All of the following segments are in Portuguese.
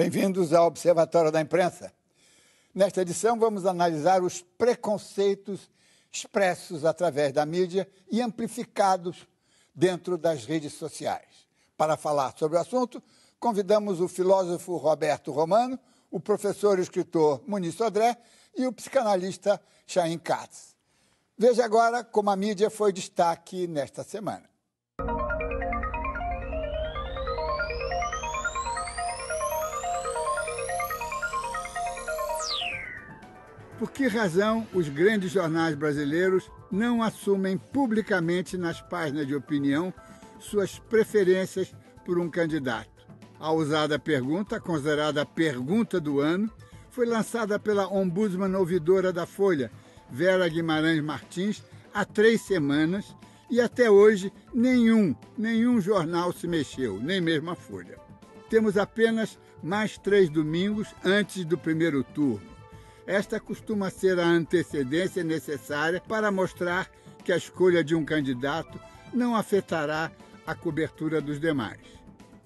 Bem-vindos ao Observatório da Imprensa. Nesta edição, vamos analisar os preconceitos expressos através da mídia e amplificados dentro das redes sociais. Para falar sobre o assunto, convidamos o filósofo Roberto Romano, o professor e escritor Muniz Sodré e o psicanalista Chaim Katz. Veja agora como a mídia foi destaque nesta semana. por que razão os grandes jornais brasileiros não assumem publicamente nas páginas de opinião suas preferências por um candidato. A ousada pergunta, considerada a pergunta do ano, foi lançada pela ombudsman ouvidora da Folha, Vera Guimarães Martins, há três semanas e até hoje nenhum, nenhum jornal se mexeu, nem mesmo a Folha. Temos apenas mais três domingos antes do primeiro turno. Esta costuma ser a antecedência necessária para mostrar que a escolha de um candidato não afetará a cobertura dos demais.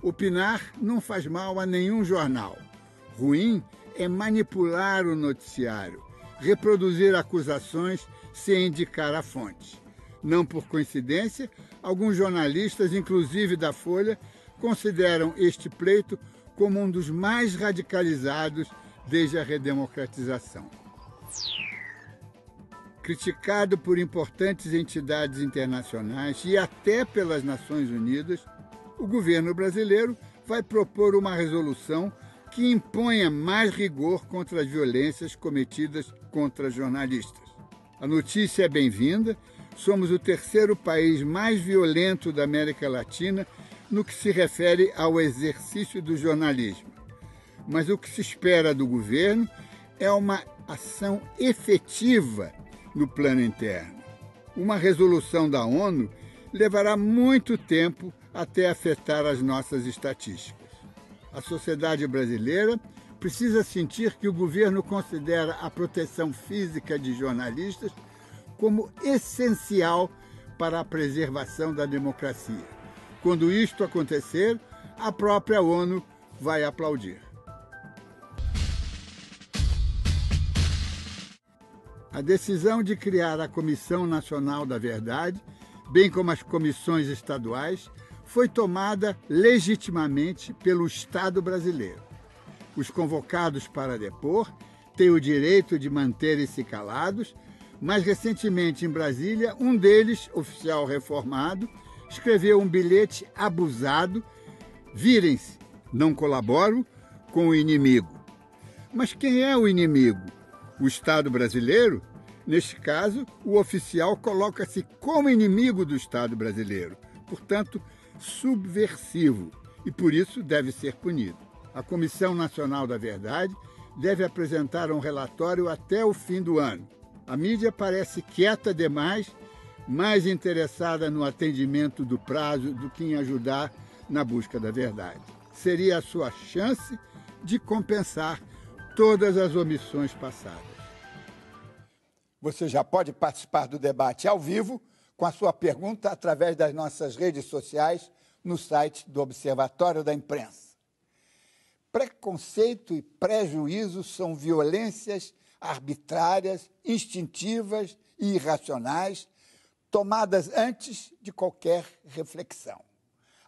Opinar não faz mal a nenhum jornal. Ruim é manipular o noticiário, reproduzir acusações sem indicar a fonte. Não por coincidência, alguns jornalistas, inclusive da Folha, consideram este pleito como um dos mais radicalizados desde a redemocratização. Criticado por importantes entidades internacionais e até pelas Nações Unidas, o governo brasileiro vai propor uma resolução que imponha mais rigor contra as violências cometidas contra jornalistas. A notícia é bem-vinda. Somos o terceiro país mais violento da América Latina no que se refere ao exercício do jornalismo mas o que se espera do governo é uma ação efetiva no plano interno. Uma resolução da ONU levará muito tempo até afetar as nossas estatísticas. A sociedade brasileira precisa sentir que o governo considera a proteção física de jornalistas como essencial para a preservação da democracia. Quando isto acontecer, a própria ONU vai aplaudir. A decisão de criar a Comissão Nacional da Verdade, bem como as comissões estaduais, foi tomada legitimamente pelo Estado brasileiro. Os convocados para depor têm o direito de manterem-se calados, mas recentemente em Brasília, um deles, oficial reformado, escreveu um bilhete abusado: Virem-se, não colaboro com o inimigo. Mas quem é o inimigo? O Estado brasileiro, neste caso, o oficial coloca-se como inimigo do Estado brasileiro, portanto, subversivo, e por isso deve ser punido. A Comissão Nacional da Verdade deve apresentar um relatório até o fim do ano. A mídia parece quieta demais, mais interessada no atendimento do prazo do que em ajudar na busca da verdade. Seria a sua chance de compensar todas as omissões passadas. Você já pode participar do debate ao vivo com a sua pergunta através das nossas redes sociais no site do Observatório da Imprensa. Preconceito e prejuízo são violências arbitrárias, instintivas e irracionais, tomadas antes de qualquer reflexão.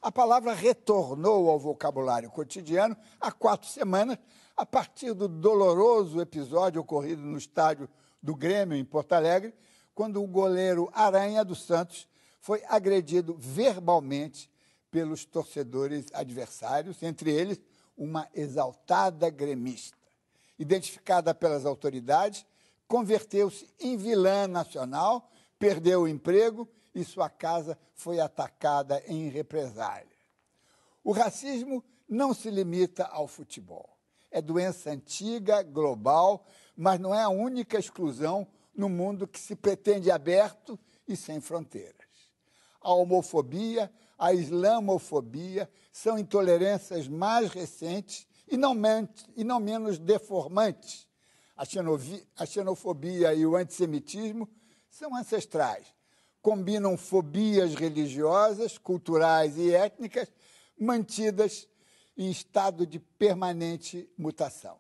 A palavra retornou ao vocabulário cotidiano há quatro semanas, a partir do doloroso episódio ocorrido no estádio do Grêmio, em Porto Alegre, quando o goleiro Aranha dos Santos foi agredido verbalmente pelos torcedores adversários, entre eles uma exaltada gremista. Identificada pelas autoridades, converteu-se em vilã nacional, perdeu o emprego e sua casa foi atacada em represália. O racismo não se limita ao futebol é doença antiga, global, mas não é a única exclusão no mundo que se pretende aberto e sem fronteiras. A homofobia, a islamofobia são intolerâncias mais recentes e não, e não menos deformantes. A, a xenofobia e o antissemitismo são ancestrais. Combinam fobias religiosas, culturais e étnicas mantidas em estado de permanente mutação.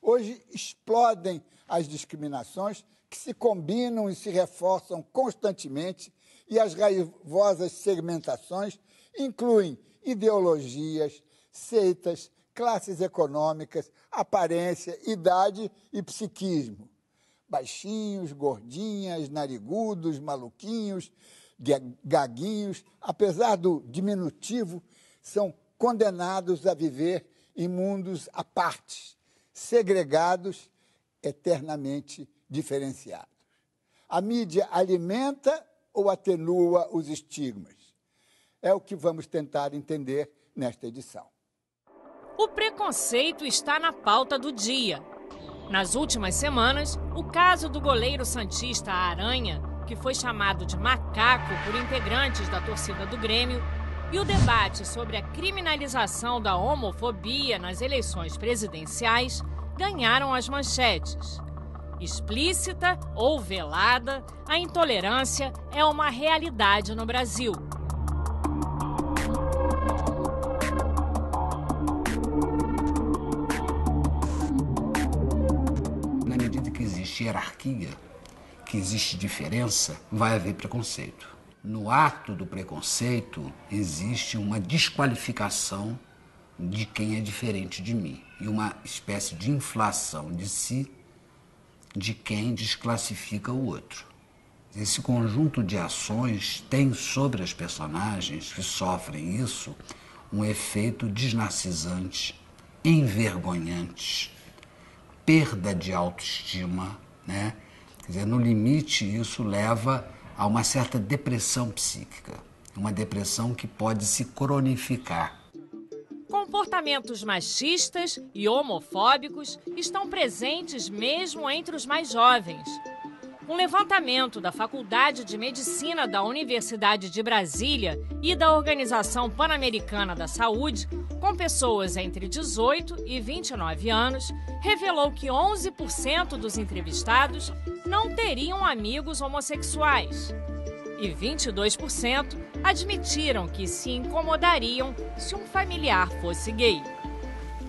Hoje explodem as discriminações que se combinam e se reforçam constantemente, e as raivosas segmentações incluem ideologias, seitas, classes econômicas, aparência, idade e psiquismo. Baixinhos, gordinhas, narigudos, maluquinhos, gaguinhos, apesar do diminutivo, são condenados a viver em mundos à parte, segregados, eternamente diferenciados. A mídia alimenta ou atenua os estigmas? É o que vamos tentar entender nesta edição. O preconceito está na pauta do dia. Nas últimas semanas, o caso do goleiro santista Aranha, que foi chamado de macaco por integrantes da torcida do Grêmio, e o debate sobre a criminalização da homofobia nas eleições presidenciais ganharam as manchetes. Explícita ou velada, a intolerância é uma realidade no Brasil. Na medida que existe hierarquia, que existe diferença, vai haver preconceito no ato do preconceito existe uma desqualificação de quem é diferente de mim e uma espécie de inflação de si de quem desclassifica o outro. Esse conjunto de ações tem sobre as personagens que sofrem isso um efeito desnarcizante, envergonhante, perda de autoestima, né? Quer dizer, no limite isso leva a uma certa depressão psíquica, uma depressão que pode se cronificar. Comportamentos machistas e homofóbicos estão presentes mesmo entre os mais jovens. Um levantamento da Faculdade de Medicina da Universidade de Brasília e da Organização Pan-Americana da Saúde, com pessoas entre 18 e 29 anos, revelou que 11% dos entrevistados não teriam amigos homossexuais. E 22% admitiram que se incomodariam se um familiar fosse gay.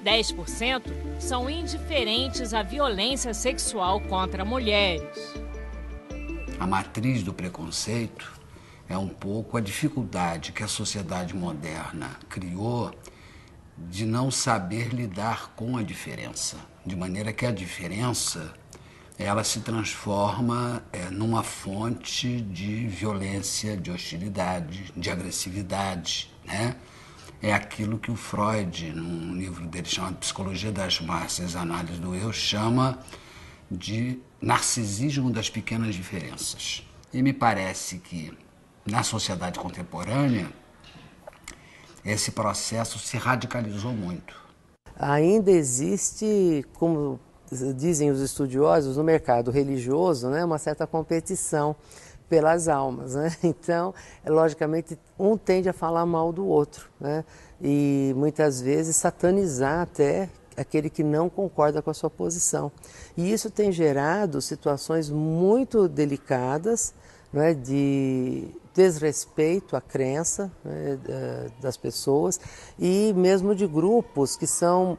10% são indiferentes à violência sexual contra mulheres a matriz do preconceito é um pouco a dificuldade que a sociedade moderna criou de não saber lidar com a diferença, de maneira que a diferença ela se transforma é, numa fonte de violência, de hostilidade, de agressividade, né? É aquilo que o Freud, num livro dele chamado Psicologia das Massas, Análise do Eu, chama de narcisismo das pequenas diferenças. E me parece que na sociedade contemporânea esse processo se radicalizou muito. Ainda existe, como dizem os estudiosos, no mercado religioso, né, uma certa competição pelas almas, né? Então, é logicamente, um tende a falar mal do outro, né? E muitas vezes satanizar até aquele que não concorda com a sua posição. E isso tem gerado situações muito delicadas né, de desrespeito à crença né, eh, das pessoas e mesmo de grupos que são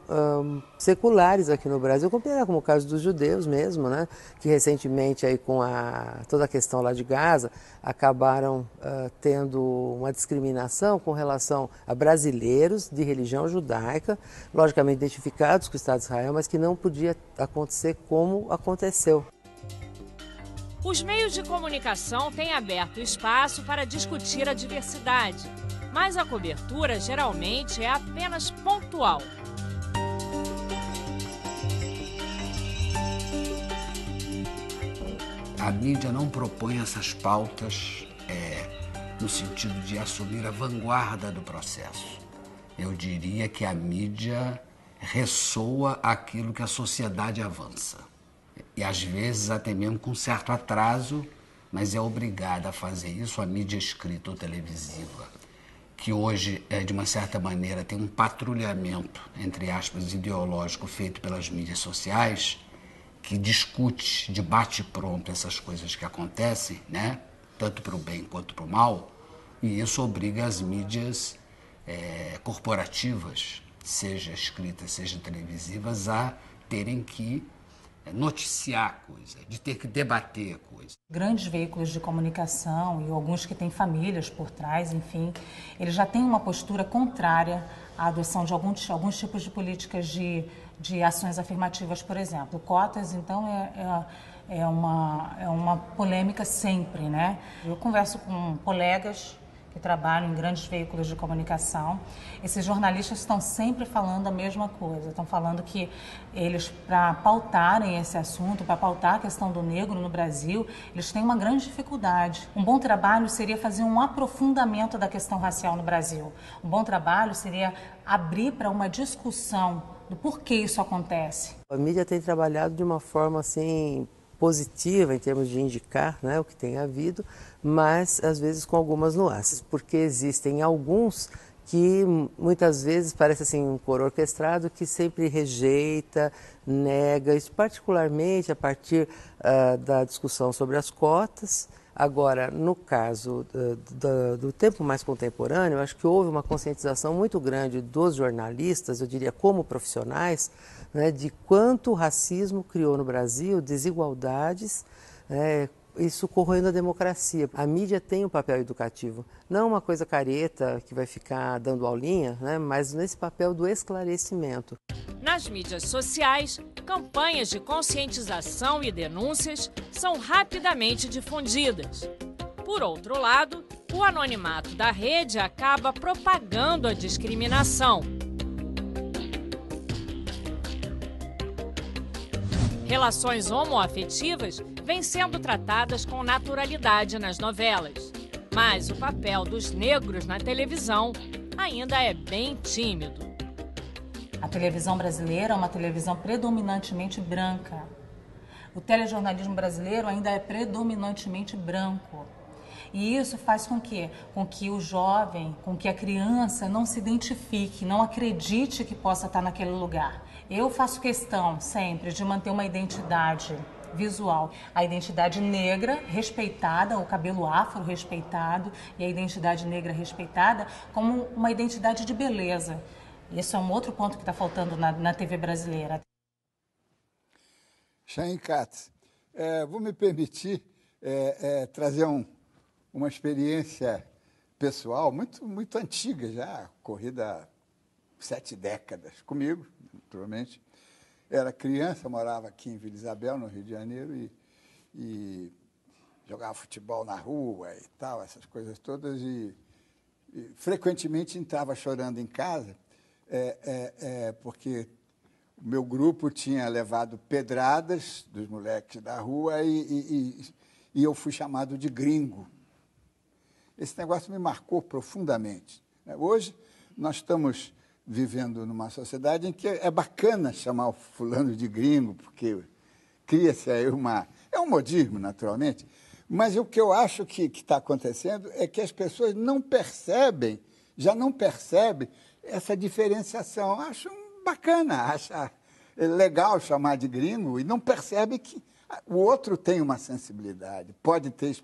seculares aqui no Brasil, como, como o caso dos judeus mesmo, né, que recentemente aí com a, toda a questão lá de Gaza acabaram uh, tendo uma discriminação com relação a brasileiros de religião judaica, logicamente identificados com o Estado de Israel, mas que não podia acontecer como aconteceu. Os meios de comunicação têm aberto espaço para discutir a diversidade, mas a cobertura geralmente é apenas pontual. A mídia não propõe essas pautas é, no sentido de assumir a vanguarda do processo. Eu diria que a mídia ressoa aquilo que a sociedade avança e às vezes até mesmo com certo atraso, mas é obrigada a fazer isso a mídia escrita ou televisiva, que hoje, eh, de uma certa maneira, tem um patrulhamento, entre aspas, ideológico feito pelas mídias sociais, que discute, debate pronto essas coisas que acontecem, né? tanto para o bem quanto para o mal, e isso obriga as mídias é, corporativas, seja escritas, seja televisivas, a terem que é noticiar coisa, é de ter que debater coisa. Grandes veículos de comunicação e alguns que têm famílias por trás, enfim, eles já têm uma postura contrária à adoção de alguns, alguns tipos de políticas de, de ações afirmativas, por exemplo. Cotas, então, é, é, é uma, é uma polêmica sempre, né? Eu converso com colegas que trabalham em grandes veículos de comunicação, esses jornalistas estão sempre falando a mesma coisa. Estão falando que eles, para pautarem esse assunto, para pautar a questão do negro no Brasil, eles têm uma grande dificuldade. Um bom trabalho seria fazer um aprofundamento da questão racial no Brasil. Um bom trabalho seria abrir para uma discussão do porquê isso acontece. A mídia tem trabalhado de uma forma assim positiva em termos de indicar né, o que tem havido, mas às vezes com algumas nuances, porque existem alguns que hum, muitas vezes parece assim um coro orquestrado que sempre rejeita, nega, isso particularmente a partir uh, da discussão sobre as cotas. Agora, no caso ah, do, do, tempo mais contemporâneo, acho que houve uma conscientização muito grande dos jornalistas, eu diria como profissionais, né, de quanto o racismo criou no Brasil desigualdades, né, isso corroendo a democracia. A mídia tem um papel educativo, não uma coisa careta que vai ficar dando aulinha, né, mas nesse papel do esclarecimento. Nas mídias sociais, campanhas de conscientização e denúncias são rapidamente difundidas. Por outro lado, o anonimato da rede acaba propagando a discriminação. Relações homoafetivas vêm sendo tratadas com naturalidade nas novelas. Mas o papel dos negros na televisão ainda é bem tímido. A televisão brasileira é uma televisão predominantemente branca. O telejornalismo brasileiro ainda é predominantemente branco. E isso faz com que, com que o jovem, com que a criança não se identifique, não acredite que possa estar naquele lugar. Eu faço questão sempre de manter uma identidade visual. A identidade negra respeitada, o cabelo afro respeitado e a identidade negra respeitada como uma identidade de beleza. Esse é um outro ponto que está faltando na, na, TV brasileira. Shane Katz, é, vou me permitir é, é, trazer um, uma experiência pessoal muito, muito antiga já, corrida sete décadas comigo, naturalmente era criança, morava aqui em Vila Isabel, no Rio de Janeiro, e, e jogava futebol na rua e tal, essas coisas todas, e, e frequentemente entrava chorando em casa, é, é, é, porque o meu grupo tinha levado pedradas dos moleques da rua e, e, e eu fui chamado de gringo. Esse negócio me marcou profundamente. Né? Hoje nós estamos vivendo numa sociedade em que é bacana chamar o fulano de gringo, porque cria-se aí uma. É um modismo, naturalmente, mas o que eu acho que está acontecendo é que as pessoas não percebem, já não percebem essa diferenciação. Acham bacana, acham legal chamar de gringo e não percebe que o outro tem uma sensibilidade, pode ter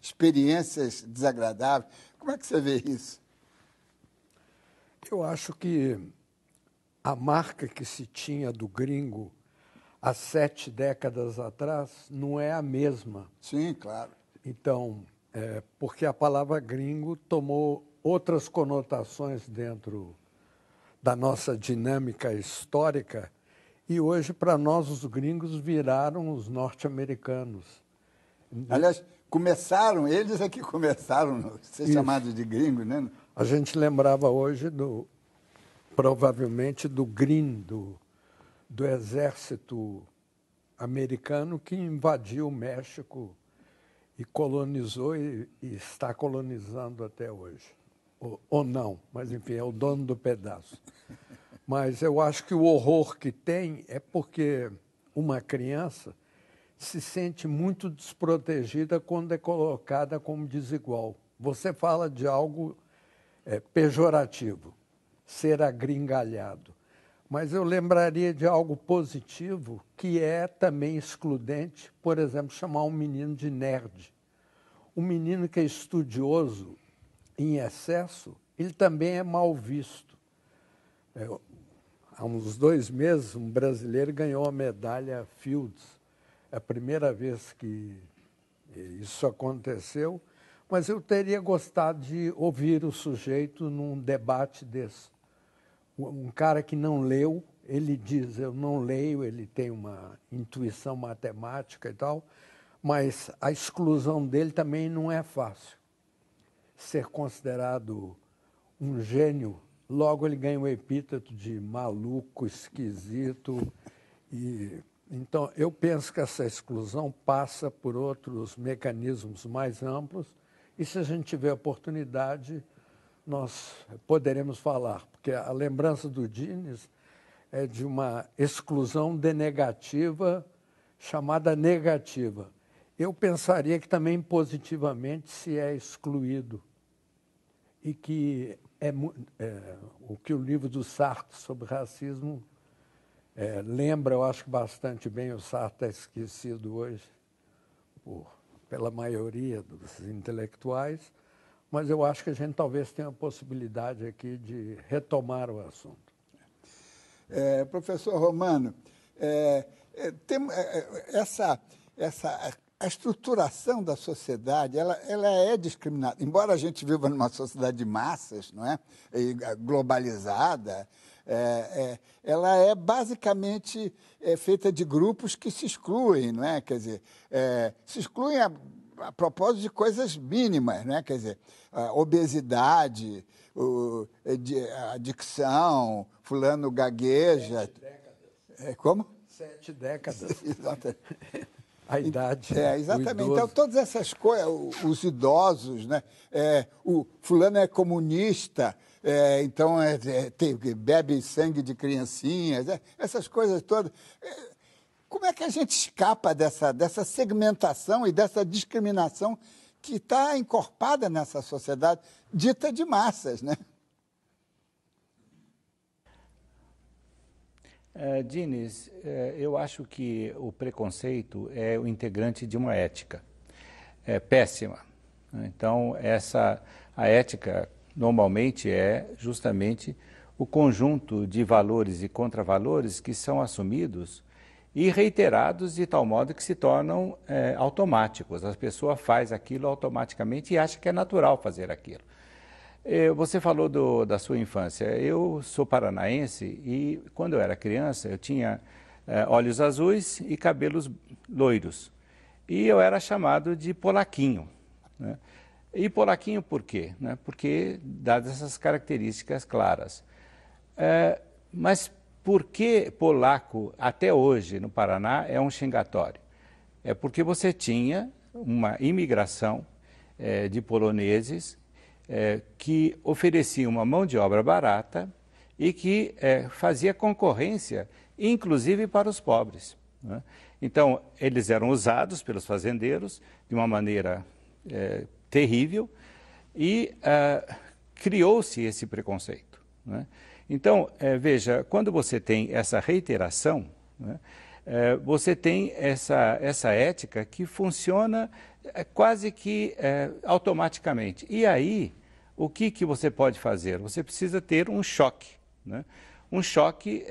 experiências desagradáveis. Como é que você vê isso? Eu acho que a marca que se tinha do gringo há sete décadas atrás não é a mesma. Sim, claro. Então, é, porque a palavra gringo tomou outras conotações dentro da nossa dinâmica histórica e hoje, para nós, os gringos viraram os norte-americanos. Aliás, começaram, eles é que começaram a ser Isso. chamados de gringo, né? A gente lembrava hoje do provavelmente do Green do, do exército americano que invadiu o México e colonizou e, e está colonizando até hoje. Ou, ou, não, mas enfim, é o dono do pedaço. Mas eu acho que o horror que tem é porque uma criança se sente muito desprotegida quando é colocada como desigual. Você fala de algo é, pejorativo, ser agringalhado. Mas eu lembraria de algo positivo que é também excludente, por exemplo, chamar um menino de nerd. Um menino que é estudioso em excesso, ele também é mal visto. É, há uns dois meses, um brasileiro ganhou a medalha Fields. É a primeira vez que isso aconteceu mas eu teria gostado de ouvir o sujeito num debate desse. Um cara que não leu, ele diz: Eu não leio, ele tem uma intuição matemática e tal, mas a exclusão dele também não é fácil. Ser considerado um gênio, logo ele ganha o epíteto de maluco, esquisito. E, então, eu penso que essa exclusão passa por outros mecanismos mais amplos e se a gente tiver oportunidade, nós poderemos falar, porque a lembrança do Dines é de uma exclusão denegativa chamada negativa. Eu pensaria que também positivamente se é excluído e que é, é o que o livro do Sartre sobre racismo é, lembra, eu acho que bastante bem, o Sartre é esquecido hoje por pela maioria dos intelectuais, mas eu acho que a gente talvez tenha a possibilidade aqui de retomar o assunto. É, professor Romano, é, é, tem, é, é, essa, essa, a estruturação da sociedade ela, ela é discriminada. Embora a gente viva numa sociedade de massas, não é? E ah, globalizada, é, é, ela é basicamente é, feita de grupos que se excluem, não é? Quer dizer, é, se excluem a, a, propósito de coisas mínimas, não é? Quer dizer, a obesidade, o, a adicção, fulano gagueja. Sete décadas. É, como? Sete décadas. Exatamente. A idade. É, né? exatamente. Então, todas essas coisas, os idosos, né? É, o fulano é comunista, é, então é, é bebe sangue de criancinhas, é, essas coisas todas. É, como é que a gente escapa dessa, dessa segmentação e dessa discriminação que está encorpada nessa sociedade dita de massas, né? Dines, eu acho que o preconceito é o integrante de uma ética é péssima. Então, essa, a ética normalmente é justamente o conjunto de valores e contravalores que são assumidos e reiterados de tal modo que se tornam é, automáticos. A pessoa faz aquilo automaticamente e acha que é natural fazer aquilo. É, você falou do, da sua infância. Eu sou paranaense e quando eu era criança eu tinha é, olhos azuis e cabelos loiros. E eu era chamado de polaquinho. Né? E polaquinho por quê? Né? Porque, dadas essas características claras. É, mas por que polaco, até hoje, no Paraná, é um xingatório? É porque você tinha uma imigração é, de poloneses é, que oferecia uma mão de obra barata e que é, fazia concorrência, inclusive para os pobres. Né? Então, eles eram usados pelos fazendeiros de uma maneira é, terrível e ah, criou-se esse preconceito. Né? Então, eh, veja, quando você tem essa reiteração, né, eh, você tem essa, essa ética que funciona eh, quase que automaticamente. E aí, o que, que você pode fazer? Você precisa ter um choque, né? um choque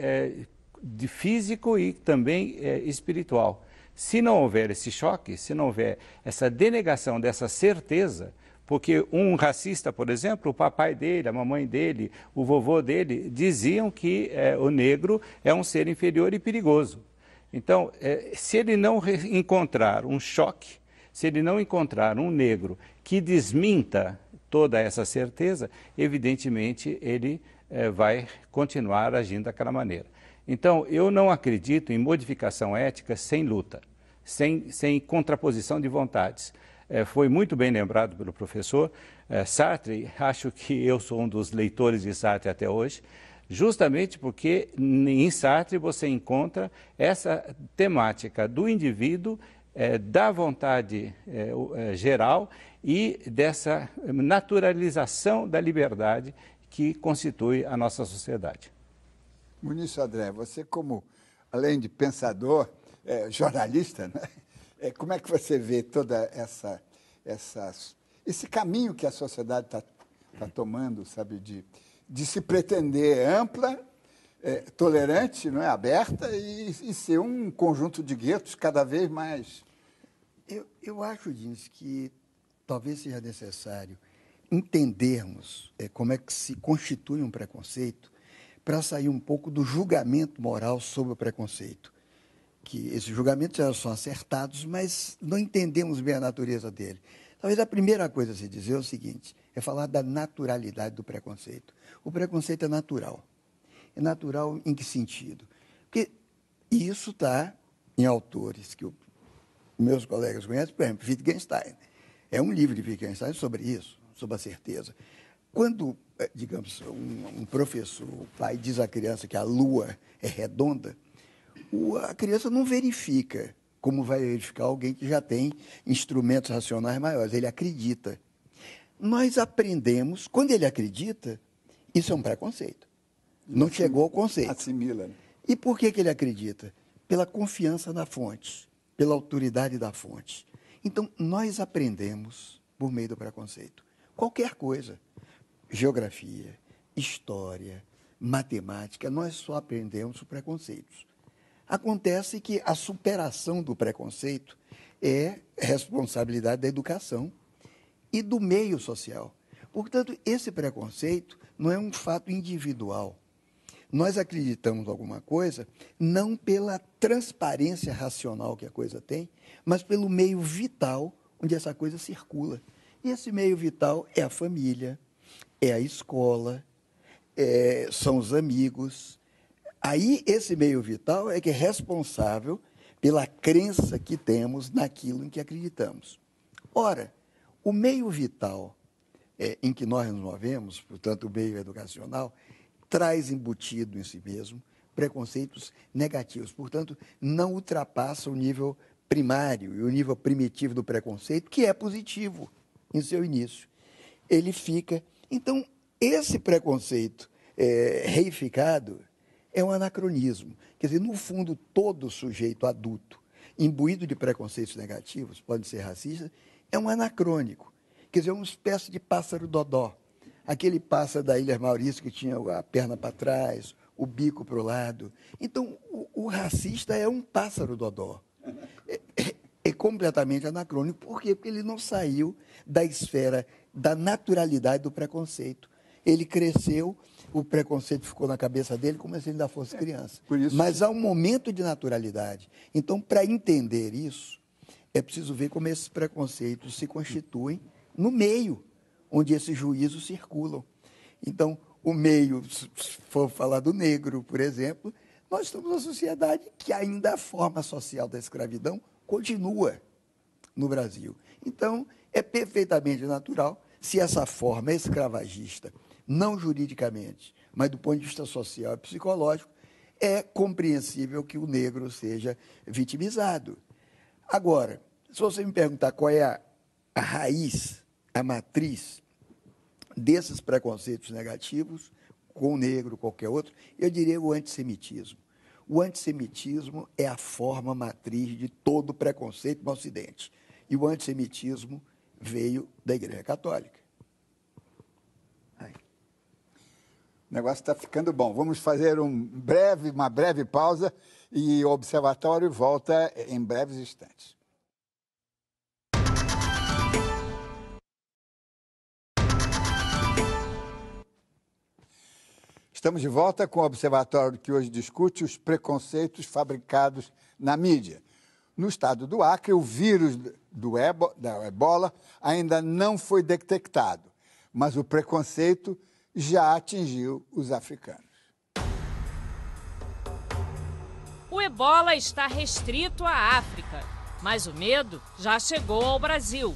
de físico e também espiritual. Se não houver esse choque, se não houver essa denegação dessa certeza, porque um racista, por exemplo, o papai dele, a mamãe dele, o vovô dele, diziam que é, o negro é um ser inferior e perigoso. Então, é, se ele não encontrar um choque, se ele não encontrar um negro que desminta toda essa certeza, evidentemente ele é, vai continuar agindo daquela maneira. Então, eu não acredito em modificação ética sem luta, sem, sem contraposição de vontades. É, foi muito bem lembrado pelo professor é, Sartre, acho que eu sou um dos leitores de Sartre até hoje, justamente porque em Sartre você encontra essa temática do indivíduo, é, da vontade é, é, geral e dessa naturalização da liberdade que constitui a nossa sociedade. Ministro André, você como, além de pensador, é, jornalista, né? é, como é que você vê toda essa, essa esse caminho que a sociedade está tá tomando, sabe, de, de se pretender ampla, é, tolerante, não é, aberta e, e, ser um conjunto de guetos cada vez mais? Eu, eu acho, Dins, que talvez seja necessário entendermos é, como é que se constitui um preconceito para sair um pouco do julgamento moral sobre o preconceito. Que esses julgamentos já são acertados, mas não entendemos bem a natureza dele. Talvez a primeira coisa a se dizer é o seguinte: é falar da naturalidade do preconceito. O preconceito é natural. É natural em que sentido? Porque isso está em autores que eu, meus colegas conhecem, por exemplo, Wittgenstein. É um livro de Wittgenstein sobre isso, sobre a certeza. Quando é, digamos, um, um professor, o pai diz à criança que a lua é redonda, o, a criança não verifica como vai verificar alguém que já tem instrumentos racionais maiores. Ele acredita. Nós aprendemos, quando ele acredita, isso é um preconceito. Não chegou ao conceito. Assimila. Né? E por que, que ele acredita? Pela confiança na fonte, pela autoridade da fonte. Então, nós aprendemos por meio do preconceito. Qualquer coisa geografia, história, matemática, nós só aprendemos preconceitos. Acontece que a superação do preconceito é responsabilidade da educação e do meio social. Portanto, esse preconceito não é um fato individual. Nós acreditamos alguma coisa não pela transparência racional que a coisa tem, mas pelo meio vital onde essa coisa circula. E esse meio vital é a família, é a escola, é, são os amigos. Aí, esse meio vital é que é responsável pela crença que temos naquilo em que acreditamos. Ora, o meio vital é, em que nós nos movemos, portanto, o meio educacional, traz embutido em si mesmo preconceitos negativos. Portanto, não ultrapassa o nível primário e o nível primitivo do preconceito, que é positivo em seu início. Ele fica então, esse preconceito é, reificado é um anacronismo. Quer dizer, no fundo, todo sujeito adulto imbuído de preconceitos negativos, pode ser racista, é um anacrônico. Quer dizer, é uma espécie de pássaro dodó. Aquele pássaro da Ilha Maurício que tinha a perna para trás, o bico para o lado. Então, o, o, racista é um pássaro dodó. É, é, é completamente anacrônico. Por quê? Porque ele não saiu da esfera da naturalidade do preconceito. Ele cresceu, o preconceito ficou na cabeça dele como se ele ainda fosse é. criança. É, Mas há um momento de naturalidade. Então, para entender isso, é preciso ver como esses preconceitos se constituem no meio onde esses juízos circulam. Então, o meio, se for falar do negro, por exemplo, nós estamos numa sociedade que ainda a forma social da escravidão continua no Brasil. Então, é perfeitamente natural se essa forma escravagista, não juridicamente, mas do ponto de vista social e psicológico, é compreensível que o negro seja vitimizado. Agora, se você me perguntar qual é a, a raiz, a matriz desses preconceitos negativos, com o negro, qualquer outro, eu diria o antissemitismo. O antissemitismo é a forma matriz de todo preconceito no Ocidente. E o antissemitismo veio da Igreja Católica. O negócio está ficando bom. Vamos fazer um breve, uma breve pausa e o observatório volta em breves instantes. Estamos de volta com o observatório que hoje discute os preconceitos fabricados na mídia. No estado do Acre, o vírus do ebo, da ebola ainda não foi detectado, mas o preconceito já atingiu os africanos. O ebola está restrito à África, mas o medo já chegou ao Brasil.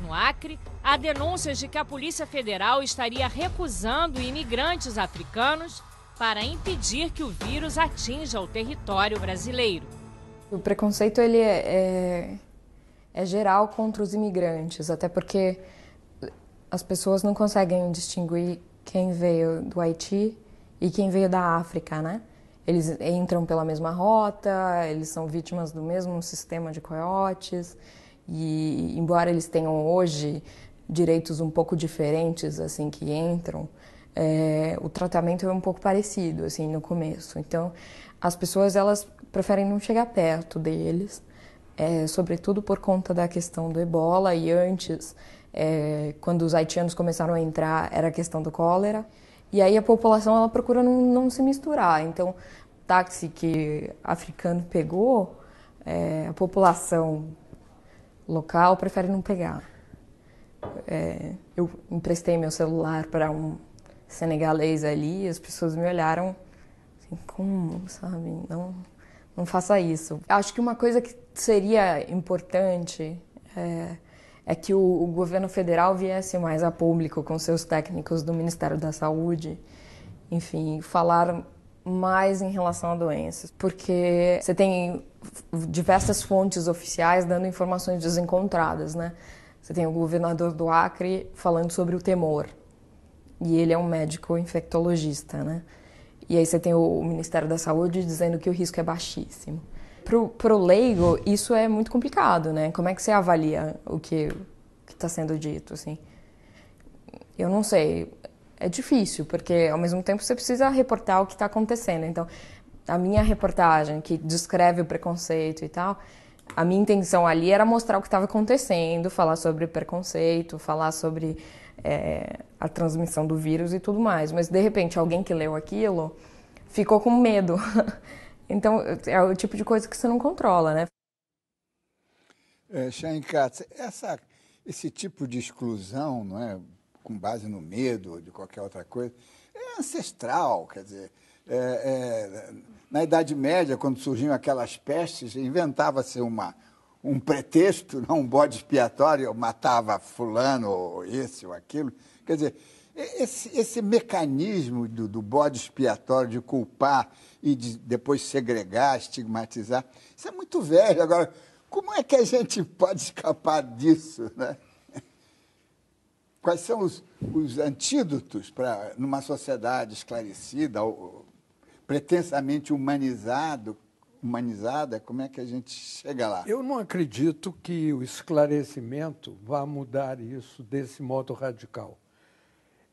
No Acre, há denúncias de que a Polícia Federal estaria recusando imigrantes africanos para impedir que o vírus atinja o território brasileiro. O preconceito ele é, é, é geral contra os imigrantes, até porque as pessoas não conseguem distinguir quem veio do Haiti e quem veio da África, né? Eles entram pela mesma rota, eles são vítimas do mesmo sistema de coiotes e embora eles tenham hoje direitos um pouco diferentes assim que entram, é, o tratamento é um pouco parecido assim no começo. Então as pessoas elas preferem não chegar perto deles, é, sobretudo por conta da questão do Ebola e antes é, quando os haitianos começaram a entrar, era a questão do cólera. E aí a população ela procura não, não se misturar. Então, táxi que africano pegou, é, a população local prefere não pegar. É, eu emprestei meu celular para um senegalês ali, e as pessoas me olharam assim, como, sabe? Não, não faça isso. Acho que uma coisa que seria importante é, é que o, o governo federal viesse mais a público com seus técnicos do Ministério da Saúde, enfim, falar mais em relação a doenças, porque você tem diversas fontes oficiais dando informações desencontradas, né? Você tem o governador do Acre falando sobre o temor, e ele é um médico infectologista, né? E aí você tem o Ministério da Saúde dizendo que o risco é baixíssimo pro, pro leigo, isso é muito complicado, né? Como é que você avalia o que está sendo dito, assim? Eu não sei. É difícil, porque ao mesmo tempo você precisa reportar o que está acontecendo. Então, a minha reportagem, que descreve o preconceito e tal, a minha intenção ali era mostrar o que estava acontecendo, falar sobre preconceito, falar sobre é, a transmissão do vírus e tudo mais. Mas, de repente, alguém que leu aquilo ficou com medo. Então, é o tipo de coisa que você não controla, né? É, Katz, essa, esse tipo de exclusão, não é, com base no medo ou de qualquer outra coisa, é ancestral, quer dizer, é, é, na Idade Média, quando surgiam aquelas pestes, inventava-se uma, um pretexto, não, um bode expiatório, matava fulano, ou esse ou aquilo. Quer dizer, é, esse, esse mecanismo do, do bode expiatório de culpar e de depois segregar, estigmatizar, isso é muito velho. Agora, como é que a gente pode escapar disso? Né? Quais são os, os antídotos para, numa sociedade esclarecida, ou, pretensamente humanizado, humanizada, como é que a gente chega lá? Eu não acredito que o esclarecimento vá mudar isso desse modo radical.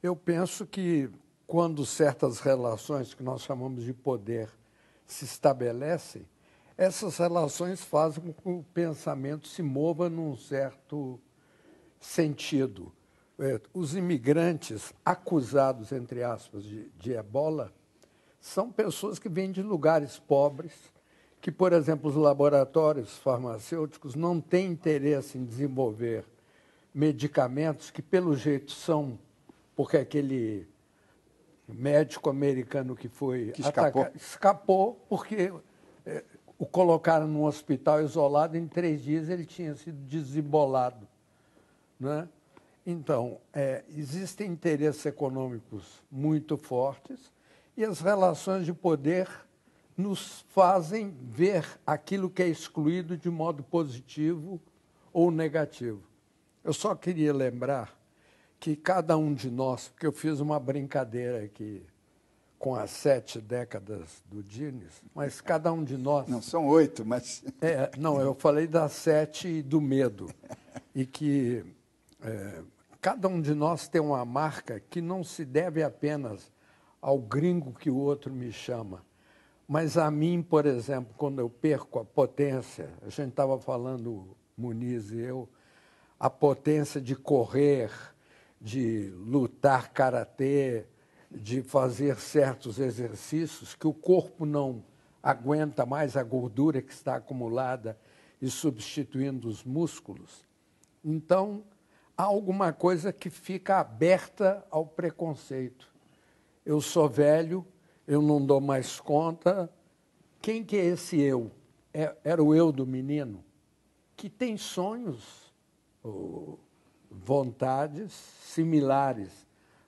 Eu penso que quando certas relações que nós chamamos de poder se estabelecem, essas relações fazem com que o pensamento se mova num certo sentido. É, os imigrantes acusados, entre aspas, de, de ebola, são pessoas que vêm de lugares pobres, que, por exemplo, os laboratórios farmacêuticos não têm interesse em desenvolver medicamentos que, pelo jeito, são porque aquele médico americano que foi que escapou. escapou porque é, o colocaram num hospital isolado. Em três dias ele tinha sido desembolado. Né? Então, é, existem interesses econômicos muito fortes e as relações de poder nos fazem ver aquilo que é excluído de modo positivo ou negativo. Eu só queria lembrar que cada um de nós, porque eu fiz uma brincadeira aqui com as sete décadas do Dines, mas cada um de nós. Não, são oito, mas. É, não, eu falei das sete e do medo. E que é, cada um de nós tem uma marca que não se deve apenas ao gringo que o outro me chama. Mas a mim, por exemplo, quando eu perco a potência, a gente estava falando, Muniz e eu, a potência de correr, de lutar karatê, de fazer certos exercícios que o corpo não aguenta mais a gordura que está acumulada e substituindo os músculos. Então, há alguma coisa que fica aberta ao preconceito. Eu sou velho, eu não dou mais conta. Quem que é esse eu? É, era o eu do menino que tem sonhos. Oh vontades similares,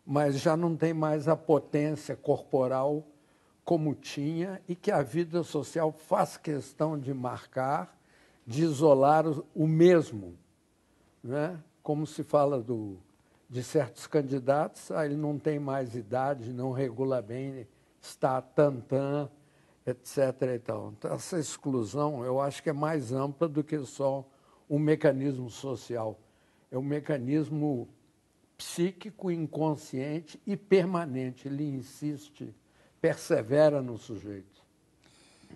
mas já não tem mais a potência corporal como tinha e que a vida social faz questão de marcar, de isolar o mesmo. Né? Como se fala do, de certos candidatos, ah, ele não tem mais idade, não regula bem, está tantã, etc. Então, essa exclusão eu acho que é mais ampla do que só um mecanismo social é um mecanismo psíquico, inconsciente e permanente. Ele insiste, persevera no sujeito.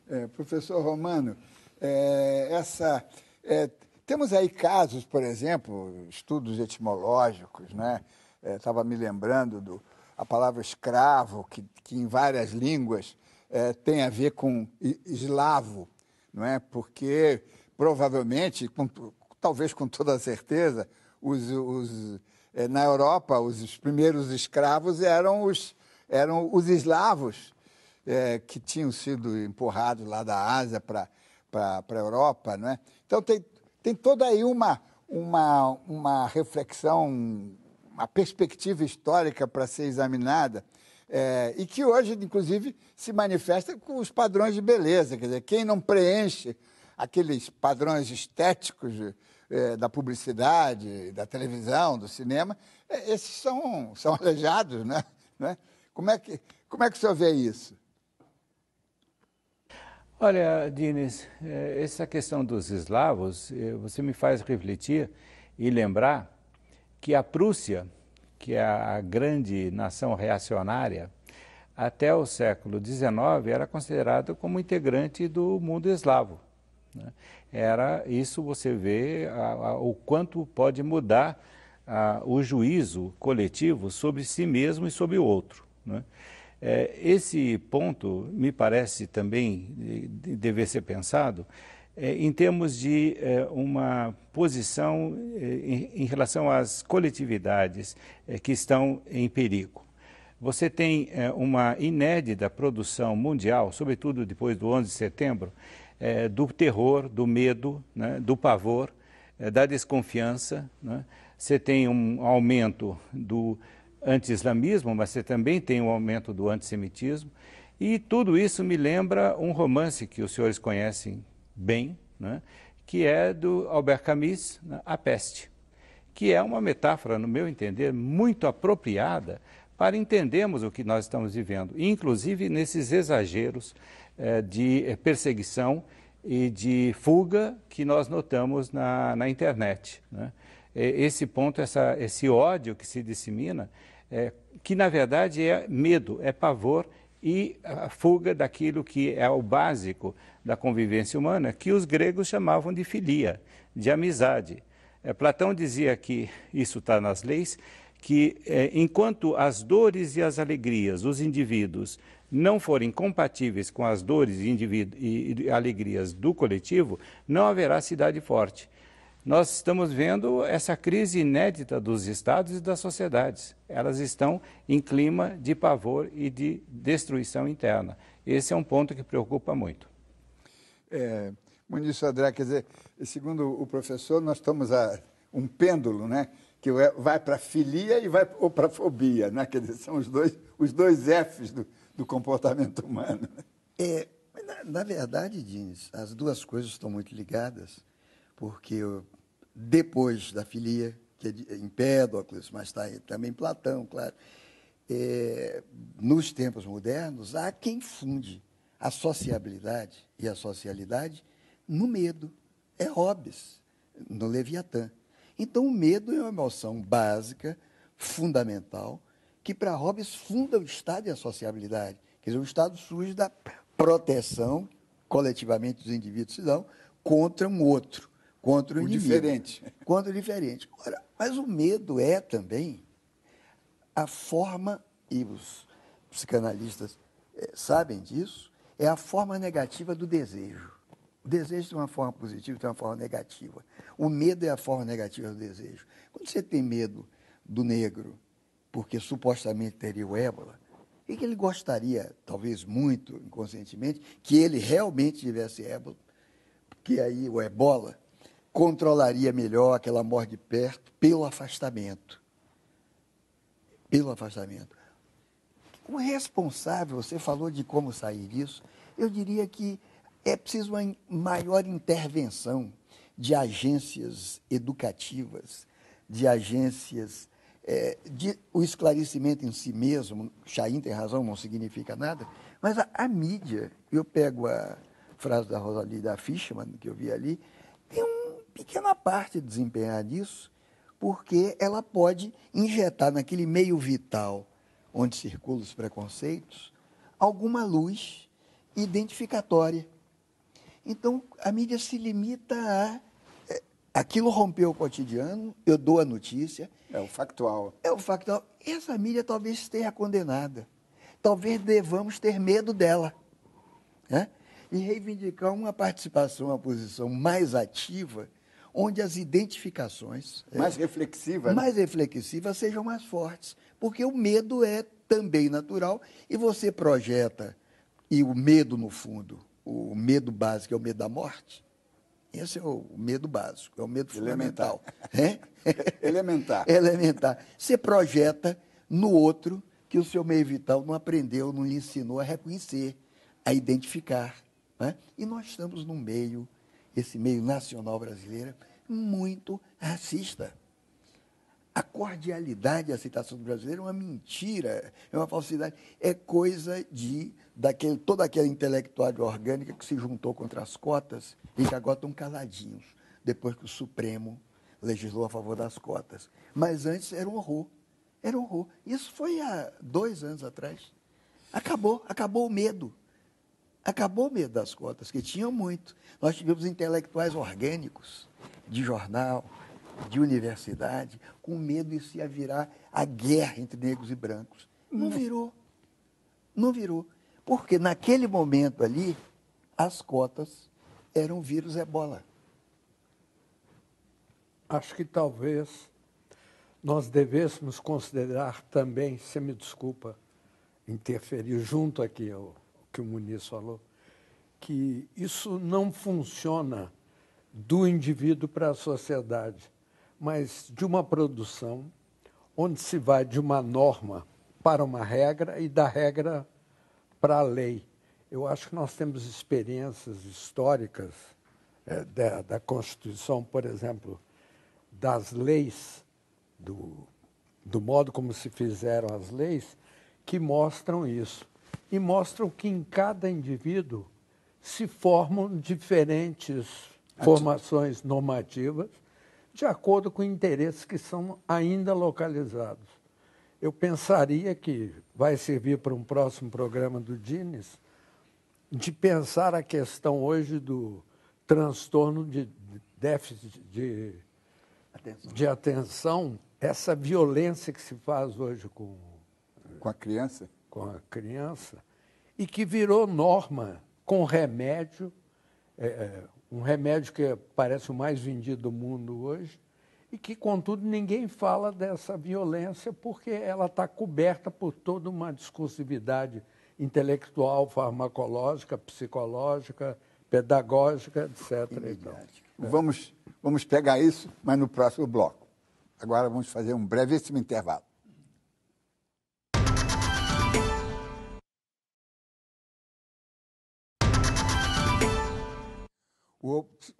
É, professor Romano, é, essa, é, temos aí casos, por exemplo, estudos etimológicos, né? Estava é, me lembrando do a palavra escravo, que, que em várias línguas é, tem a ver com eslavo, não é? Porque provavelmente, com, talvez com toda certeza, os, os, eh, na Europa, os primeiros escravos eram os, eram os eslavos é, que tinham sido empurrados lá da Ásia para a Europa. Não é? Então, tem, tem toda aí uma, uma, uma reflexão, uma perspectiva histórica para ser examinada. É, e que hoje, inclusive, se manifesta com os padrões de beleza. Quer dizer, quem não preenche aqueles padrões estéticos é, da publicidade, da televisão, do cinema, é, esses são, são aleijados, né? né? Como, é que, como é que o senhor vê isso? Olha, Dines, é, essa questão dos eslavos, você me faz refletir e lembrar que a Prússia, que é a grande nação reacionária, até o século XIX era considerada como integrante do mundo eslavo. Né? Era isso você vê a, a, o quanto pode mudar a, o juízo coletivo sobre si mesmo e sobre o outro. Né? É, esse ponto me parece também dever ser pensado é, em termos de é, uma posição é, em, em, relação às coletividades é, que estão em perigo. Você tem é, uma inédita produção mundial, sobretudo depois do 11 de setembro, é, do terror, do medo, né, do pavor, é, da desconfiança. Né? Você tem um aumento do anti-islamismo, mas você também tem um aumento do antissemitismo. E tudo isso me lembra um romance que os senhores conhecem bem, né, que é do Albert Camus, né, A Peste, que é uma metáfora, no meu entender, muito apropriada para entendermos o que nós estamos vivendo, inclusive nesses exageros, é, de é, perseguição e de fuga que nós notamos na, na internet. Né? É, esse ponto, essa, esse ódio que se dissemina, é, que na verdade é medo, é pavor e a fuga daquilo que é o básico da convivência humana, que os gregos chamavam de filia, de amizade. É, Platão dizia que, isso está nas leis, que é, enquanto as dores e as alegrias, os indivíduos, não forem compatíveis com as dores e, e alegrias do coletivo, não haverá cidade forte. Nós estamos vendo essa crise inédita dos estados e das sociedades. Elas estão em clima de pavor e de destruição interna. Esse é um ponto que preocupa muito. É, Muniz André, quer dizer, segundo o professor, nós estamos a um pêndulo, né? que vai para a filia e vai ou para a fobia, né? Quer dizer, são os dois, os dois Fs do, do comportamento humano. Né? É, na, na verdade, Dines, as duas coisas estão muito ligadas, porque depois da filia, que é de, em Pédocles, mas está também Platão, claro, é, nos tempos modernos, há quem funde a sociabilidade e a socialidade no medo. É Hobbes, no Leviatã. Então, o medo é uma emoção básica, fundamental, que para Hobbes funda o Estado e a sociabilidade. Quer dizer, o Estado surge da proteção, coletivamente, dos indivíduos cidadãos contra um outro, contra o, o inimigo, diferente. Contra o diferente. Ora, mas o medo é também a forma, e os psicanalistas é, sabem disso, é a forma negativa do desejo. O desejo tem uma forma positiva, tem uma forma negativa. O medo é a forma negativa do desejo. Quando você tem medo do negro, porque supostamente teria o ébola, e que ele gostaria, talvez muito inconscientemente, que ele realmente tivesse ébola, porque aí o ebola controlaria melhor aquela morte de perto pelo afastamento. Pelo afastamento. O responsável, você falou de como sair disso, eu diria que é preciso uma maior intervenção de agências educativas, de agências é, de, o esclarecimento em si mesmo, Chain tem razão, não significa nada, mas a, a, mídia, eu pego a frase da Rosalie da Fishman, que eu vi ali, tem uma pequena parte de desempenhar disso, porque ela pode injetar naquele meio vital onde circulam os preconceitos alguma luz identificatória. Então, a mídia se limita a Aquilo rompeu o cotidiano, eu dou a notícia. É o factual. É o factual. Essa mídia talvez esteja condenada. Talvez devamos ter medo dela. Né? E reivindicar uma participação, uma posição mais ativa, onde as identificações. É, mais é, reflexivas. Né? Mais reflexivas sejam mais fortes. Porque o medo é também natural e você projeta, e o medo, no fundo, o medo básico é o medo da morte esse é o medo básico, é o medo fundamental. Elementar. Elementar. Você projeta no outro que o seu meio vital não aprendeu, não lhe ensinou a reconhecer, a identificar. Né? E nós estamos num meio, esse meio nacional brasileiro, muito racista. A cordialidade e a aceitação do brasileiro é uma mentira, é uma falsidade, é coisa de daquele, toda aquela intelectual orgânica que se juntou contra as cotas e que agora estão caladinhos, depois que o Supremo legislou a favor das cotas. Mas antes era um horror. Era um horror. Isso foi há dois anos atrás. Acabou, acabou o medo. Acabou o medo das cotas, que tinham muito. Nós tivemos intelectuais orgânicos de jornal, de universidade, com medo de se virar a guerra entre negros e brancos. Não hum. virou. Não virou. Porque naquele momento ali, as cotas eram vírus ebola. Acho que talvez nós devêssemos considerar também, se me desculpa interferir junto aqui ao, ao que o Muniz falou, que isso não funciona do indivíduo para a sociedade, mas de uma produção onde se vai de uma norma para uma regra e da regra para a lei. Eu acho que nós temos experiências históricas é, da, da, Constituição, por exemplo, das leis, do, do modo como se fizeram as leis, que mostram isso. E mostram que em cada indivíduo se formam diferentes formações normativas de acordo com interesses que são ainda localizados eu pensaria que vai servir para um próximo programa do Dines de pensar a questão hoje do transtorno de déficit de atenção. de atenção, essa violência que se faz hoje com, com a criança. Com a criança, e que virou norma com remédio, é, é um remédio que parece o mais vendido do mundo hoje, e que, contudo, ninguém fala dessa violência porque ela está coberta por toda uma discursividade intelectual, farmacológica, psicológica, pedagógica, etc. Então, vamos, vamos pegar isso, mas no próximo bloco. Agora vamos fazer um brevíssimo intervalo.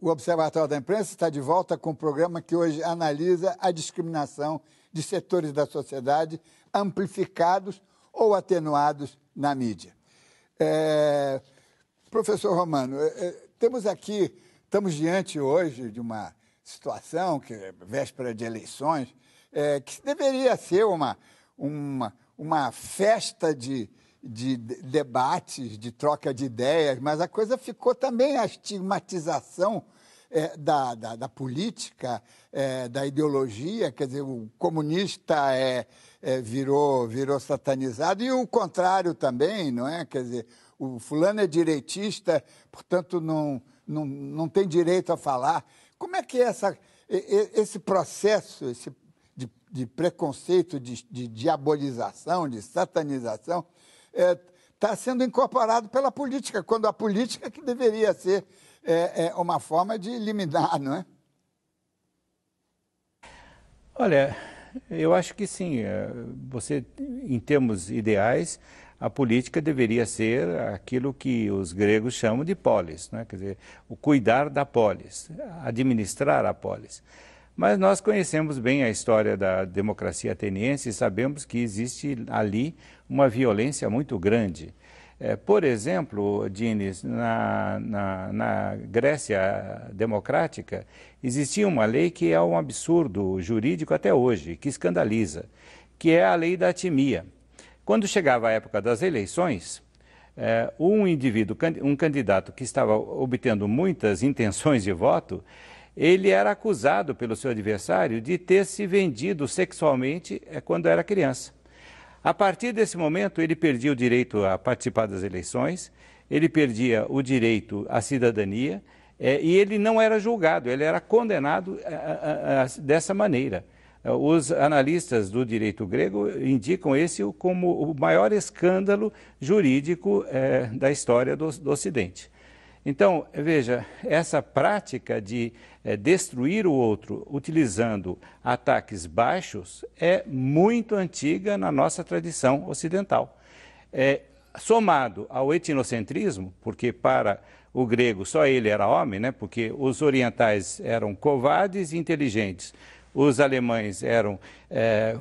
O Observatório da Imprensa está de volta com o um programa que hoje analisa a discriminação de setores da sociedade amplificados ou atenuados na mídia. É, professor Romano, é, é, temos aqui, estamos diante hoje de uma situação, que é véspera de eleições, é, que deveria ser uma, uma, uma festa de, de debates, de troca de ideias, mas a coisa ficou também a estigmatização é, da, da, da, política, é, da ideologia, quer dizer, o comunista é, é, virou, virou satanizado e o contrário também, não é? Quer dizer, o fulano é direitista, portanto não, não, não tem direito a falar. Como é que é essa, esse processo esse de, de preconceito, de, de diabolização, de satanização, está é, tá sendo incorporado pela política, quando a política que deveria ser é, é uma forma de eliminar, não é? Olha, eu acho que sim. É, você, em termos ideais, a política deveria ser aquilo que os gregos chamam de polis, né? quer dizer, o cuidar da polis, administrar a polis. Mas nós conhecemos bem a história da democracia ateniense e sabemos que existe ali uma violência muito grande. É, por exemplo, Dines, na, na, na, Grécia democrática, existia uma lei que é um absurdo jurídico até hoje, que escandaliza, que é a lei da atimia. Quando chegava a época das eleições, é, um indivíduo, um candidato que estava obtendo muitas intenções de voto, ele era acusado pelo seu adversário de ter se vendido sexualmente é, quando era criança. A partir desse momento, ele perdia o direito a participar das eleições, ele perdia o direito à cidadania é, e ele não era julgado, ele era condenado a, a, a, dessa maneira. É, os analistas do direito grego indicam esse como o maior escândalo jurídico é, da história do, do Ocidente. Então, veja, essa prática de é, destruir o outro utilizando ataques baixos é muito antiga na nossa tradição ocidental. É, somado ao etnocentrismo, porque para o grego só ele era homem, né? porque os orientais eram covardes e inteligentes, os alemães eram é,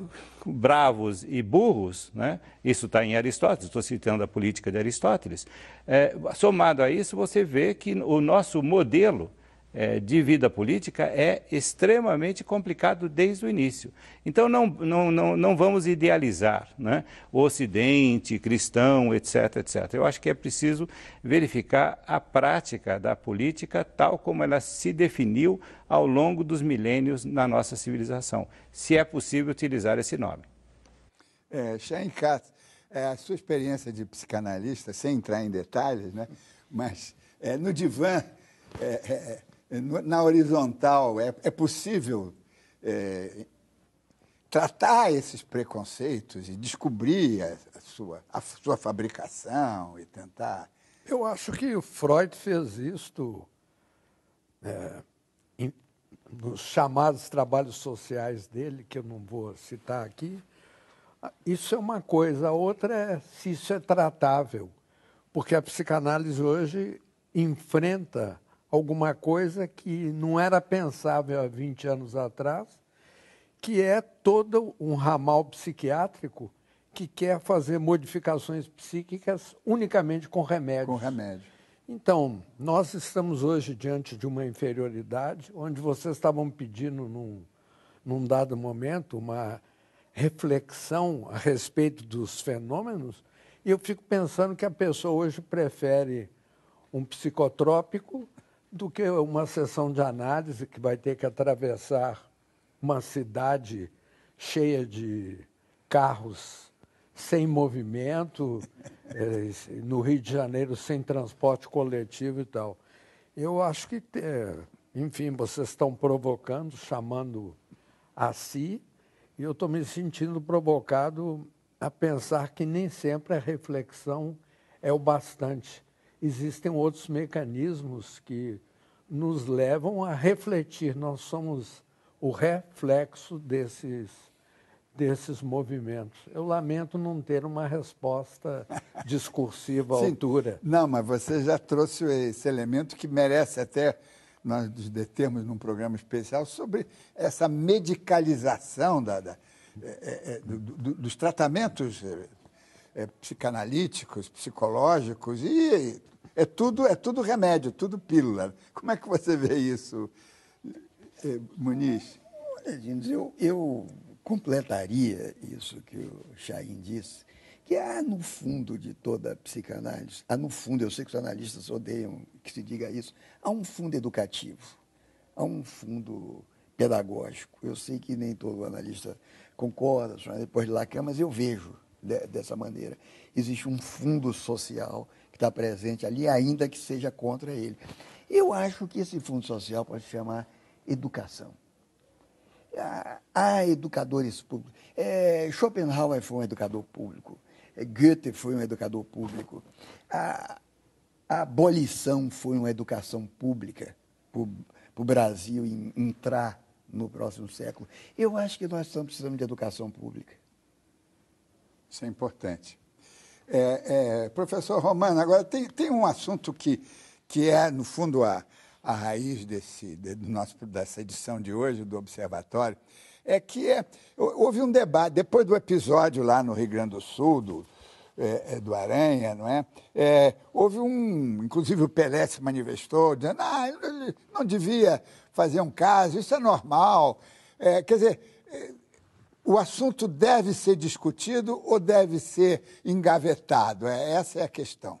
bravos e burros, né? isso está em Aristóteles, estou citando a política de Aristóteles, é, somado a isso, você vê que o nosso modelo é, de vida política é extremamente complicado desde o início. Então não, não, não, não vamos idealizar né? o Ocidente, cristão, etc, etc. Eu acho que é preciso verificar a prática da política tal como ela se definiu ao longo dos milênios na nossa civilização, se é possível utilizar esse nome. É, Shein Katz, é, a sua experiência de psicanalista, sem entrar em detalhes, né? mas é, no divã, é, é, é é, é, na horizontal, é, é possível é, tratar esses preconceitos e descobrir a, a, sua, a sua fabricação e tentar. Eu acho que o Freud fez isto é, em, nos chamados trabalhos sociais dele, que eu não vou citar aqui. Ah, isso é uma coisa, a outra é se isso é tratável, porque a psicanálise hoje enfrenta alguma coisa que não era pensável há 20 anos atrás, que é todo um ramal psiquiátrico que quer fazer modificações psíquicas unicamente com remédios. Com remédio. Então, nós estamos hoje diante de uma inferioridade onde vocês estavam pedindo, num, num dado momento, uma reflexão a respeito dos fenômenos, e eu fico pensando que a pessoa hoje prefere um psicotrópico do que uma sessão de análise que vai ter que atravessar uma cidade cheia de carros sem movimento, eh, no Rio de Janeiro sem transporte coletivo e tal. Eu acho que, enfim, vocês estão provocando, chamando a si, e eu estou me sentindo provocado a pensar que nem sempre a reflexão é o bastante existem outros mecanismos que nos levam a refletir. Nós somos o reflexo desses, desses movimentos. Eu lamento não ter uma resposta discursiva à Sim. altura. Não, mas você já trouxe esse elemento que merece até nós nos determos num programa especial sobre essa medicalização da, da é, é, é do, do, dos tratamentos eh, é, psicanalíticos, psicológicos, e é tudo, é tudo remédio, tudo pílula. Como é que você vê isso, é, Muniz? Eu, eu completaria isso que o Chain disse, que há no fundo de toda a psicanálise, há no fundo, eu sei que os analistas odeiam que se diga isso, há um fundo educativo, há um fundo pedagógico. Eu sei que nem todo analista concorda, depois de Lacan, mas eu vejo de, dessa maneira. Existe um fundo social que está presente ali, ainda que seja contra ele. Eu acho que esse fundo social pode se chamar educação. Ah, há, educadores públicos. É, Schopenhauer foi um educador público. É, Goethe foi um educador público. A, a abolição foi uma educação pública para o Brasil entrar no próximo século. Eu acho que nós estamos precisando de educação pública. Isso é importante. É, é, professor Romano, agora tem, tem um assunto que, que é, no fundo, a, a raiz desse, de, do nosso, dessa edição de hoje do Observatório, é que é, houve um debate, depois do episódio lá no Rio Grande do Sul, do, é, é, do Aranha, não é? é? Houve um. Inclusive o Pelé se manifestou, dizendo: ah, não devia fazer um caso, isso é normal. É, quer dizer, é, o assunto deve ser discutido ou deve ser engavetado? É, essa é a questão.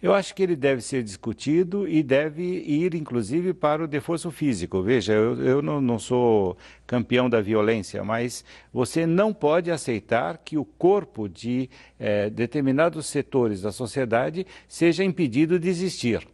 Eu acho que ele deve ser discutido e deve ir, inclusive, para o deforço físico. Veja, eu, eu não, não, sou campeão da violência, mas você não pode aceitar que o corpo de eh, determinados setores da sociedade seja impedido de existir.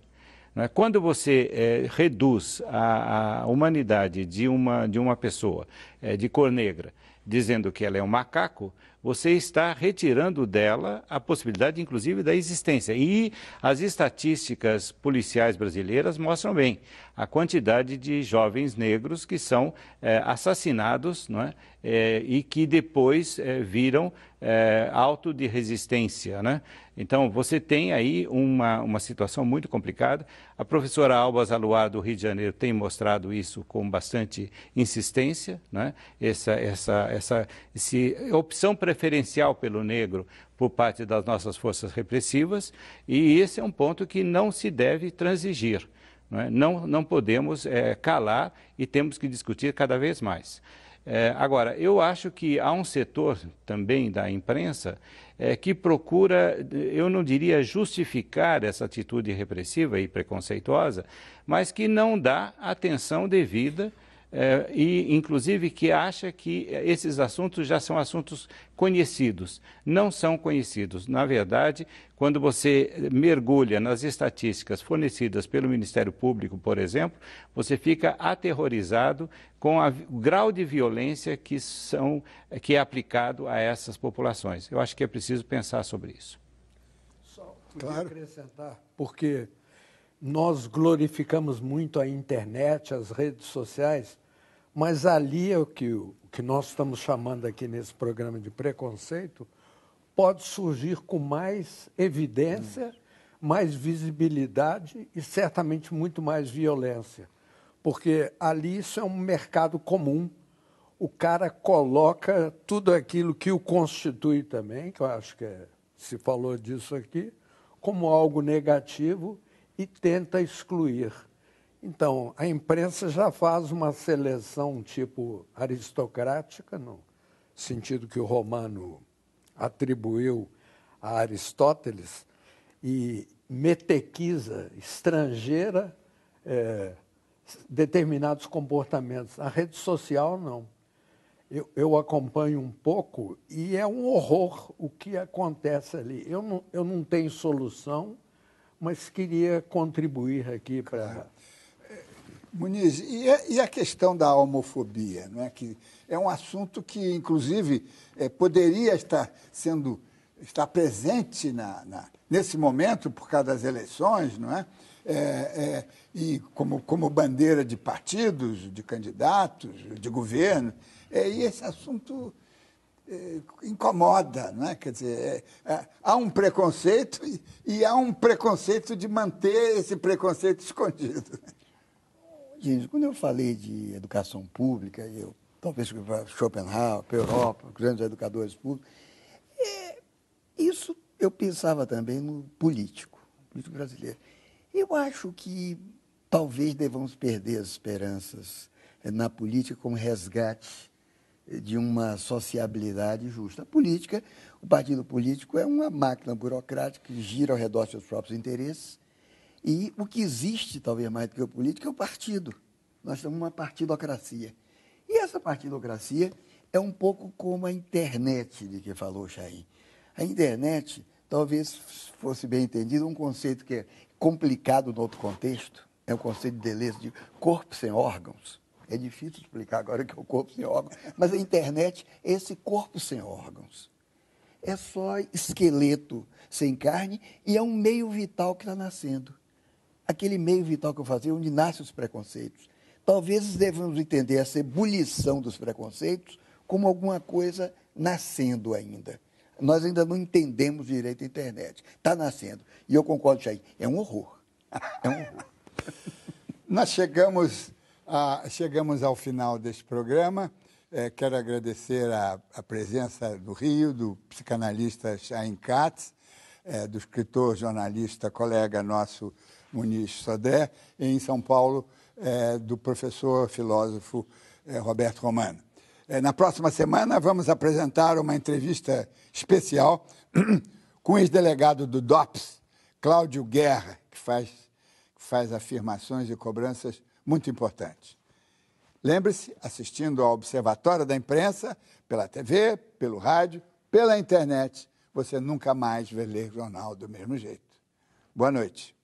Né? Quando você é, reduz a, a, humanidade de uma, de uma pessoa é, de cor negra, dizendo que ela é um macaco, você está retirando dela a possibilidade, inclusive, da existência. E as estatísticas policiais brasileiras mostram bem a quantidade de jovens negros que são é, assassinados não é? é e que depois é, viram é, de resistência. Né? Então, você tem aí uma, uma situação muito complicada. A professora Alba Zaluar, do Rio de Janeiro, tem mostrado isso com bastante insistência, né? essa, essa, essa, essa opção preferencial pelo negro por parte das nossas forças repressivas, e esse é um ponto que não se deve transigir. É? Não, não podemos é, calar e temos que discutir cada vez mais. É, agora, eu acho que há um setor também da imprensa é, que procura, eu não diria justificar essa atitude repressiva e preconceituosa, mas que não dá atenção devida eh, e inclusive que acha que esses assuntos já são assuntos conhecidos. Não são conhecidos. Na verdade, quando você mergulha nas estatísticas fornecidas pelo Ministério Público, por exemplo, você fica aterrorizado com a, o grau de violência que, são, que é aplicado a essas populações. Eu acho que é preciso pensar sobre isso. Só claro. acrescentar, porque nós glorificamos muito a internet, as redes sociais, mas ali é o que, o que nós estamos chamando aqui nesse programa de preconceito pode surgir com mais evidência, mais visibilidade e certamente muito mais violência. Porque ali isso é um mercado comum. O cara coloca tudo aquilo que o constitui também, que eu acho que é, se falou disso aqui, como algo negativo e tenta excluir. Então, a imprensa já faz uma seleção tipo aristocrática, no sentido que o Romano atribuiu a Aristóteles, e metequiza, estrangeira, é, determinados comportamentos. A rede social, não. Eu, eu, acompanho um pouco e é um horror o que acontece ali. Eu não, eu não tenho solução, mas queria contribuir aqui para. Claro. Muniz, e a, é, e a, questão da homofobia, não é? que é um assunto que, inclusive, é, poderia estar sendo estar presente na, na, nesse momento por causa das eleições, não é? é, é e como, como bandeira de partidos, de candidatos, de governo. É, e esse assunto é, incomoda, não é? Quer dizer, é, há um preconceito e, e há um preconceito de manter esse preconceito escondido. James, quando eu falei de educação pública, eu talvez para Schopenhauer, para a Europa, grandes educadores públicos, é, isso eu pensava também no político, político brasileiro. Eu acho que talvez devamos perder as esperanças eh, na política como resgate eh, de uma sociabilidade justa. A política, o partido político é uma máquina burocrática que gira ao redor de seus próprios interesses e o que existe, talvez mais do que o político, é o partido. Nós temos uma partidocracia. E essa partidocracia é um pouco como a internet de que falou o Chaim. A internet talvez fosse bem entendido um conceito que é complicado no outro contexto, é o conceito de Deleuze de corpo sem órgãos. É difícil explicar agora o que é o corpo sem órgãos, mas a internet é esse corpo sem órgãos. É só esqueleto sem carne e é um meio vital que está nascendo aquele meio vital que eu fazia, onde nascem os preconceitos. Talvez devemos entender essa ebulição dos preconceitos como alguma coisa nascendo ainda. Nós ainda não entendemos direito a internet. Está nascendo. E eu concordo, Chay, é um horror. É um horror. Nós chegamos, a, chegamos ao final deste programa. É, quero agradecer a, a, presença do Rio, do psicanalista Chaim Katz, é, do escritor, jornalista, colega nosso Muniz Sodré, em São Paulo, é, do professor filósofo é, Roberto Romano. É, na próxima semana, vamos apresentar uma entrevista especial com o ex-delegado do DOPS, Cláudio Guerra, que faz, que faz afirmações e cobranças muito importantes. Lembre-se, assistindo ao Observatório da Imprensa, pela TV, pelo rádio, pela internet, você nunca mais vai ler jornal do mesmo jeito. Boa noite.